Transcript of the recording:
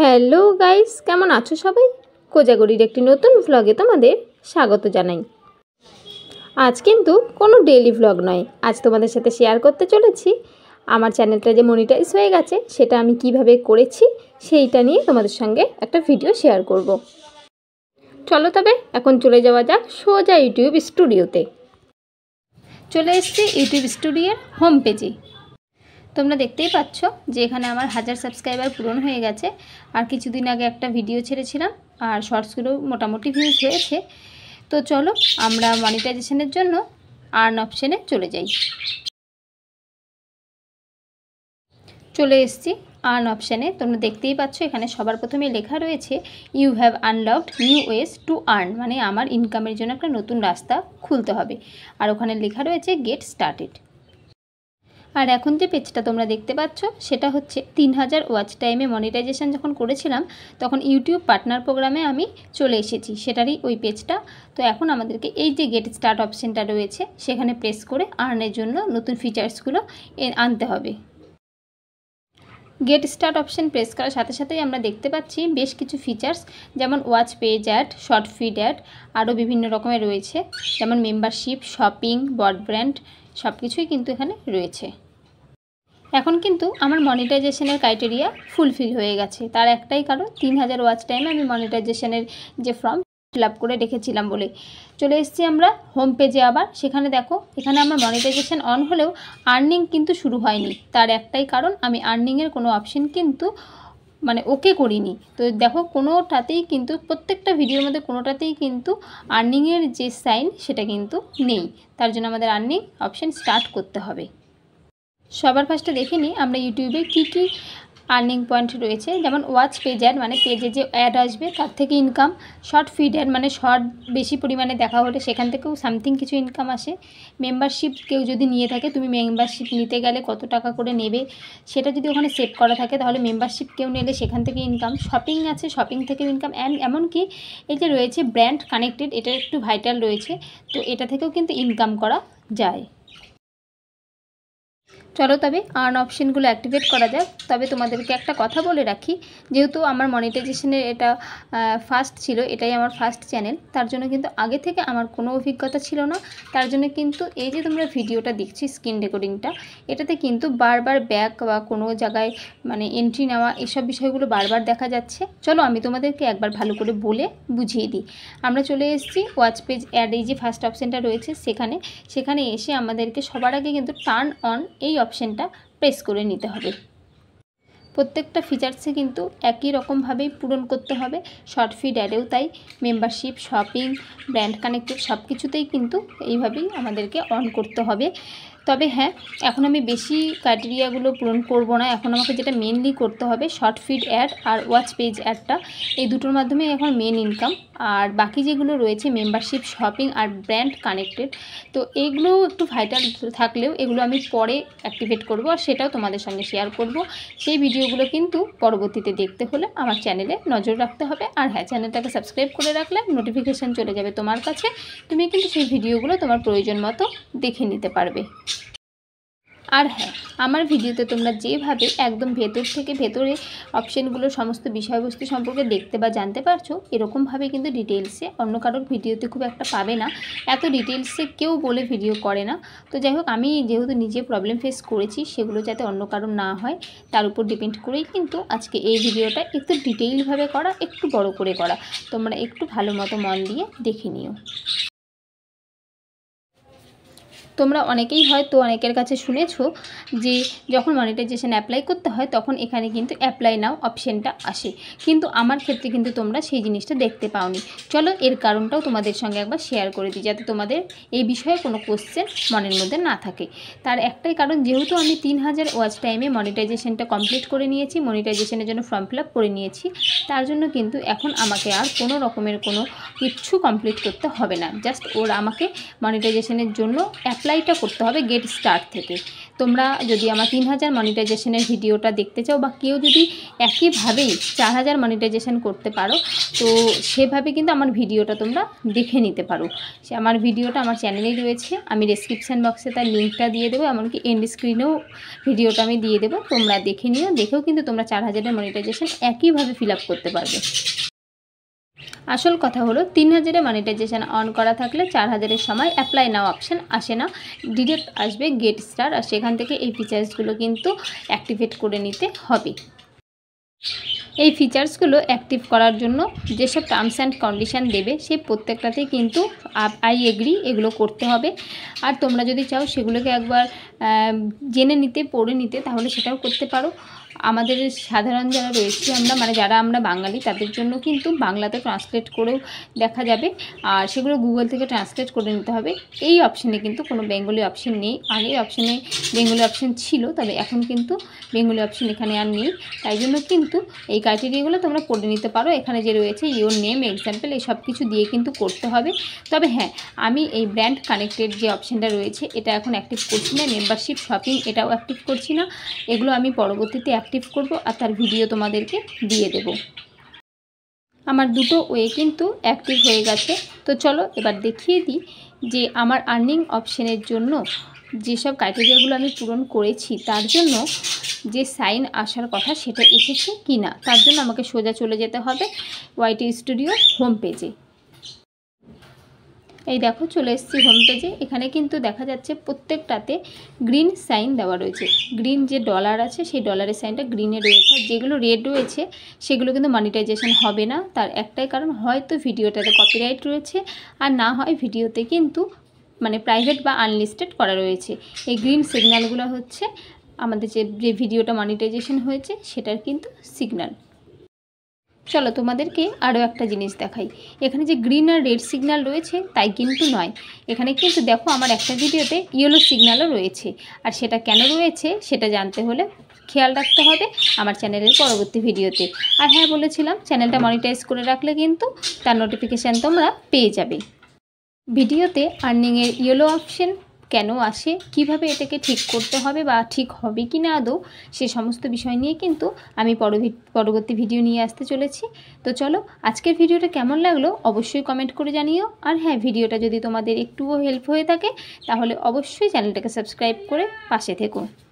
Hello guys কেমন আছো সবাই কোজাগরির একটি নতুন ভ্লগে তোমাদের স্বাগত জানাই আজ কিন্তু কোনো ডেলি ভ্লগ নয় আজ তোমাদের সাথে শেয়ার করতে চলেছি আমার চ্যানেলটা যে মনিটাইজ হয়ে গেছে সেটা আমি কিভাবে করেছি সেইটা নিয়ে তোমাদের সঙ্গে একটা ভিডিও শেয়ার করব। চলো তবে এখন চলে যাওয়া যাক সোজা ইউটিউব স্টুডিওতে চলে এসছি ইউটিউব স্টুডিওর হোম পেজে তোমরা দেখতেই পাচ্ছ যে এখানে আমার হাজার সাবস্ক্রাইবার পূরণ হয়ে গেছে আর কিছুদিন আগে একটা ভিডিও ছেড়েছিলাম আর শর্টসগুলো মোটামুটি ভিউজ হয়েছে তো চলো আমরা মনিটাইজেশনের জন্য আর্ন অপশানে চলে যাই চলে এসছি আর্ন অপশানে তোমরা দেখতেই পাচ্ছ এখানে সবার প্রথমে লেখা রয়েছে you have unlocked new ways to earn মানে আমার ইনকামের জন্য একটা নতুন রাস্তা খুলতে হবে আর ওখানে লেখা রয়েছে গেট স্টার্টেড আর এখন যে পেজটা তোমরা দেখতে পাচ্ছ সেটা হচ্ছে তিন হাজার ওয়াচ টাইমে মনিটাইজেশান যখন করেছিলাম তখন ইউটিউব পার্টনার প্রোগ্রামে আমি চলে এসেছি সেটারই ওই পেজটা তো এখন আমাদেরকে এই যে গেট স্টার্ট অপশানটা রয়েছে সেখানে প্রেস করে আর্নের জন্য নতুন ফিচার্সগুলো আনতে হবে গেট স্টার্ট অপশন প্রেস করার সাথে সাথেই আমরা দেখতে পাচ্ছি বেশ কিছু ফিচার্স যেমন watch page ad short feed ad আরও বিভিন্ন রকমের রয়েছে যেমন মেম্বারশিপ শপিং ব্রডব্র্যান্ড সব কিছুই কিন্তু এখানে রয়েছে এখন কিন্তু আমার মনিটাইজেশনের ক্রাইটেরিয়া ফুলফিল হয়ে গেছে তার একটাই কারণ তিন হাজার ওয়াচ টাইমে আমি মনিটাইজেশনের যে ফর্ম ফিল আপ করে রেখেছিলাম বলে চলে এসেছি আমরা হোম পেজে আবার সেখানে দেখো এখানে আমার মনিটাইজেশন অন হলেও আর্নিং কিন্তু শুরু হয়নি তার একটাই কারণ আমি আর্নিংয়ের কোনো অপশন কিন্তু মানে ওকে করিনি তো দেখো কোনোটাতেই কিন্তু প্রত্যেকটা ভিডিওর মধ্যে কোনোটাতেই কিন্তু আর্নিংয়ের যে সাইন সেটা কিন্তু নেই তার জন্য আমাদের আর্নিং অপশান স্টার্ট করতে হবে সবার ফার্স্টে দেখে নিই আমরা ইউটিউবে কি কি আর্নিং পয়েন্ট রয়েছে যেমন ওয়াচ পেজ অ্যাড মানে পেজে যে অ্যাড আসবে তার থেকে ইনকাম শর্ট ফিড অ্যাড মানে শর্ট বেশি পরিমাণে দেখা হলে সেখান থেকেও সামথিং কিছু ইনকাম আসে মেম্বারশিপ কেউ যদি নিয়ে থাকে তুমি মেম্বারশিপ নিতে গেলে কত টাকা করে নেবে সেটা যদি ওখানে সেভ করা থাকে তাহলে মেম্বারশিপ কেউ নিলে সেখান থেকে ইনকাম শপিং আছে শপিং থেকেও ইনকাম অ্যান্ড এমনকি এই যে রয়েছে ব্র্যান্ড কানেক্টেড এটা একটু ভাইটাল রয়েছে তো এটা থেকেও কিন্তু ইনকাম করা যায় চলো তবে আর্ন অপশানগুলো অ্যাক্টিভেট করা যাক তবে তোমাদেরকে একটা কথা বলে রাখি যেহেতু আমার মনিটাইজেশনের এটা ফার্স্ট ছিল এটাই আমার ফার্স্ট চ্যানেল তার জন্য কিন্তু আগে থেকে আমার কোনো অভিজ্ঞতা ছিল না তার জন্য কিন্তু এই যে তোমরা ভিডিওটা দেখছি স্ক্রিন রেকর্ডিংটা এটাতে কিন্তু বারবার ব্যাক বা কোনো জায়গায় মানে এন্ট্রি নেওয়া এসব বিষয়গুলো বারবার দেখা যাচ্ছে চলো আমি তোমাদেরকে একবার ভালো করে বলে বুঝিয়ে দিই আমরা চলে এসেছি ওয়াচ পেজ অ্যাড এই যে ফার্স্ট অপশানটা রয়েছে সেখানে সেখানে এসে আমাদেরকে সবার আগে কিন্তু টার্ন অন এই অপশানটা প্রেস করে নিতে হবে প্রত্যেকটা ফিচার্সে কিন্তু একই রকমভাবেই পূরণ করতে হবে শর্ট ফিড অ্যাডেও তাই মেম্বারশিপ শপিং ব্র্যান্ড কানেক্টেড সব কিছুতেই কিন্তু এইভাবেই আমাদেরকে অন করতে হবে তবে হ্যাঁ এখন আমি বেশি ক্রাইটেরিয়াগুলো পূরণ করব না এখন আমাকে যেটা মেনলি করতে হবে শর্ট ফিড অ্যাড আর ওয়াচ পেজ অ্যাডটা এই দুটোর মাধ্যমে এখন মেন ইনকাম আর বাকি যেগুলো রয়েছে মেম্বারশিপ শপিং আর ব্র্যান্ড কানেক্টেড তো এইগুলো একটু ভাইটাল থাকলেও এগুলো আমি পরে অ্যাক্টিভেট করব আর সেটাও তোমাদের সঙ্গে শেয়ার করব সেই ভিডিওগুলো কিন্তু পরবর্তীতে দেখতে হলে আমার চ্যানেলে নজর রাখতে হবে আর হ্যাঁ চ্যানেলটাকে সাবস্ক্রাইব করে রাখলে নোটিফিকেশান চলে যাবে তোমার কাছে তুমি কিন্তু সেই ভিডিওগুলো তোমার প্রয়োজন মতো দেখে নিতে পারবে আর হ্যাঁ আমার ভিডিওতে তোমরা যেভাবে একদম ভেতর থেকে ভেতরে অপশানগুলো সমস্ত বিষয়বস্তু সম্পর্কে দেখতে বা জানতে পারছো এরকমভাবে কিন্তু ডিটেলসে অন্য কারোর ভিডিওতে খুব একটা পাবে না এত ডিটেলসে কেউ বলে ভিডিও করে না তো যাই হোক আমি যেহেতু নিজে প্রবলেম ফেস করেছি সেগুলো যাতে অন্য কারো না হয় তার উপর ডিপেন্ড করেই কিন্তু আজকে এই ভিডিওটা একটু ডিটেইলভাবে করা একটু বড় করে করা তোমরা একটু ভালো মতো মন দিয়ে দেখে নিও তোমরা অনেকেই হয়তো অনেকের কাছে শুনেছো যে যখন মনিটাইজেশান অ্যাপ্লাই করতে হয় তখন এখানে কিন্তু অ্যাপ্লাই নাও অপশানটা আসে কিন্তু আমার ক্ষেত্রে কিন্তু তোমরা সেই জিনিসটা দেখতে পাওনি চলো এর কারণটাও তোমাদের সঙ্গে একবার শেয়ার করে দিই যাতে তোমাদের এই বিষয়ে কোনো কোশ্চেন মনের মধ্যে না থাকে তার একটাই কারণ যেহেতু আমি তিন হাজার ওয়াচ টাইমে মনিটাইজেশানটা কমপ্লিট করে নিয়েছি মনিটাইজেশনের জন্য ফর্ম ফিল করে নিয়েছি তার জন্য কিন্তু এখন আমাকে আর কোনো রকমের কোনো কিচ্ছু কমপ্লিট করতে হবে না জাস্ট ওর আমাকে মনিটাইজেশানের জন্য অ্যাপ্লাই অ্যাপ্লাইটা করতে হবে গেট স্টার্ট থেকে তোমরা যদি আমার তিন হাজার মনিটাইজেশনের ভিডিওটা দেখতে চাও বা কেউ যদি একইভাবেই চার হাজার মনিটাইজেশন করতে পারো তো সেভাবে কিন্তু আমার ভিডিওটা তোমরা দেখে নিতে পারো সে আমার ভিডিওটা আমার চ্যানেলেই রয়েছে আমি ডিসক্রিপশান বক্সে তার লিঙ্কটা দিয়ে দেবো এমনকি এন্ড স্ক্রিনেও ভিডিওটা আমি দিয়ে দেবো তোমরা দেখে নিও দেখেও কিন্তু তোমরা চার হাজারের মনিটাইজেশন একইভাবে ফিল করতে পারবে আসল কথা হলো তিন হাজারে মানিটাইজেশান অন করা থাকলে চার হাজারের সময় অ্যাপ্লাই নাও অপশান আসে না ডিরেক্ট আসবে গেট স্টার আর সেখান থেকে এই ফিচার্সগুলো কিন্তু অ্যাক্টিভেট করে নিতে হবে এই ফিচার্সগুলো অ্যাক্টিভ করার জন্য যেসব টার্মস অ্যান্ড কন্ডিশান দেবে সে প্রত্যেকটাতেই কিন্তু আই এগ্রি এগুলো করতে হবে আর তোমরা যদি চাও সেগুলোকে একবার জেনে নিতে পড়ে নিতে তাহলে সেটাও করতে পারো আমাদের সাধারণ যারা রয়েছি আমরা মানে যারা আমরা বাঙালি তাদের জন্য কিন্তু বাংলাতে ট্রান্সলেট করেও দেখা যাবে আর সেগুলো গুগল থেকে ট্রান্সলেট করে নিতে হবে এই অপশানে কিন্তু কোনো বেঙ্গলি অপশান নেই আগে অপশানে বেঙ্গলি অপশান ছিল তবে এখন কিন্তু বেঙ্গলি অপশান এখানে আর নেই তাই জন্য কিন্তু এই ক্রাইটেরিয়াগুলো তোমরা পড়ে নিতে পারো এখানে যে রয়েছে ইওর নেম এক্সাম্পল এই সব কিছু দিয়ে কিন্তু করতে হবে তবে হ্যাঁ আমি এই ব্র্যান্ড কানেক্টেড যে অপশানটা রয়েছে এটা এখন অ্যাক্টিভ করছি না মেম্বারশিপ শপিং এটাও অ্যাক্টিভ করছি না এগুলো আমি পরবর্তীতে অ্যাক্টিভ করব আর তার ভিডিও তোমাদেরকে দিয়ে দেব আমার দুটো ওয়ে কিন্তু অ্যাক্টিভ হয়ে গেছে তো চলো এবার দেখিয়ে দিই যে আমার আর্নিং অপশানের জন্য যেসব ক্রাইটেরিয়াগুলো আমি পূরণ করেছি তার জন্য যে সাইন আসার কথা সেটা এসেছে কি না তার জন্য আমাকে সোজা চলে যেতে হবে ওয়াইটি স্টুডিও হোম পেজে এই দেখো চলে এসেছি হোম পেজে এখানে কিন্তু দেখা যাচ্ছে প্রত্যেকটাতে গ্রিন সাইন দেওয়া রয়েছে গ্রিন যে ডলার আছে সেই ডলারের সাইনটা গ্রিনে রয়েছে যেগুলো রেড রয়েছে সেগুলো কিন্তু মানিটাইজেশন হবে না তার একটাই কারণ হয়তো ভিডিওটাতে কপিরাইট রয়েছে আর না হয় ভিডিওতে কিন্তু মানে প্রাইভেট বা আনলিস্টেড করা রয়েছে এই গ্রিন সিগন্যালগুলো হচ্ছে আমাদের যে যে ভিডিওটা মনিটাইজেশন হয়েছে সেটার কিন্তু সিগন্যাল চলো তোমাদেরকে আরও একটা জিনিস দেখাই এখানে যে গ্রিন আর রেড সিগন্যাল রয়েছে তাই কিন্তু নয় এখানে কিন্তু দেখো আমার একটা ভিডিওতে ইয়েলো সিগন্যালও রয়েছে আর সেটা কেন রয়েছে সেটা জানতে হলে খেয়াল রাখতে হবে আমার চ্যানেলের পরবর্তী ভিডিওতে আর হ্যাঁ বলেছিলাম চ্যানেলটা মনিটাইজ করে রাখলে কিন্তু তার নোটিফিকেশান তোমরা পেয়ে যাবে ভিডিওতে আর্নিংয়ের ইয়েলো অপশান কেন আসে কিভাবে এটাকে ঠিক করতে হবে বা ঠিক হবে কি না আদৌ সে সমস্ত বিষয় নিয়ে কিন্তু আমি পরবর্তী ভিডিও নিয়ে আসতে চলেছি তো চলো আজকের ভিডিওটা কেমন লাগলো অবশ্যই কমেন্ট করে জানিও আর হ্যাঁ ভিডিওটা যদি তোমাদের একটুও হেল্প হয়ে থাকে তাহলে অবশ্যই চ্যানেলটাকে সাবস্ক্রাইব করে পাশে থেকো